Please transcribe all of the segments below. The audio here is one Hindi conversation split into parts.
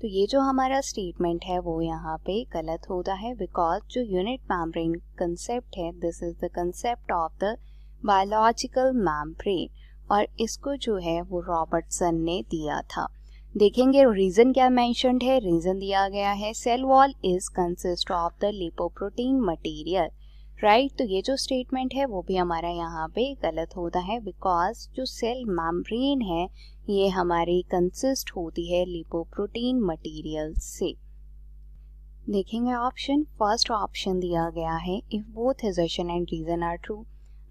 तो ये जो हमारा स्टेटमेंट है वो यहाँ पे गलत होता है बिकॉज जो यूनिट मैम्ब्रेन कंसेप्ट है this is the concept of the biological membrane और इसको जो है वो रॉबर्टसन ने दिया था देखेंगे रीजन क्या मैंशनड है रीजन दिया गया है cell wall is consist of the lipoprotein material right right, तो ये जो स्टेटमेंट है वो भी हमारा यहाँ पे गलत होता है बिकॉज जो सेल मैम्ब्रेन है ये हमारी कंसिस्ट होती है लिपोप्रोटीन मटेरियल से देखेंगे ऑप्शन फर्स्ट ऑप्शन दिया गया है if both assertion and reason are true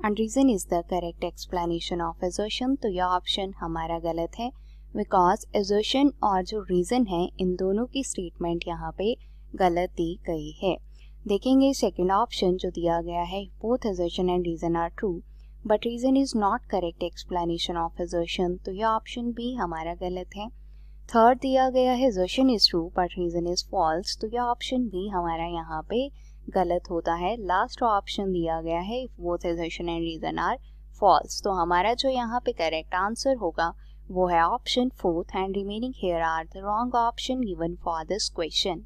and reason is the correct explanation of assertion तो यह ऑप्शन हमारा गलत है बिकॉज एजर्शन और जो रीजन है इन दोनों की स्टेटमेंट यहाँ पे गलत दी गई है देखेंगे सेकेंड ऑप्शन जो दिया गया है both assertion and reason are true but reason is not correct explanation of assertion तो यह ऑप्शन भी हमारा गलत है थर्ड दिया गया है assertion is true but reason is false तो यह ऑप्शन भी हमारा यहाँ पे गलत होता है लास्ट ऑप्शन दिया गया है both assertion and reason are false तो हमारा जो यहाँ पे करेक्ट आंसर होगा वो है option fourth and remaining here are the wrong option given for this question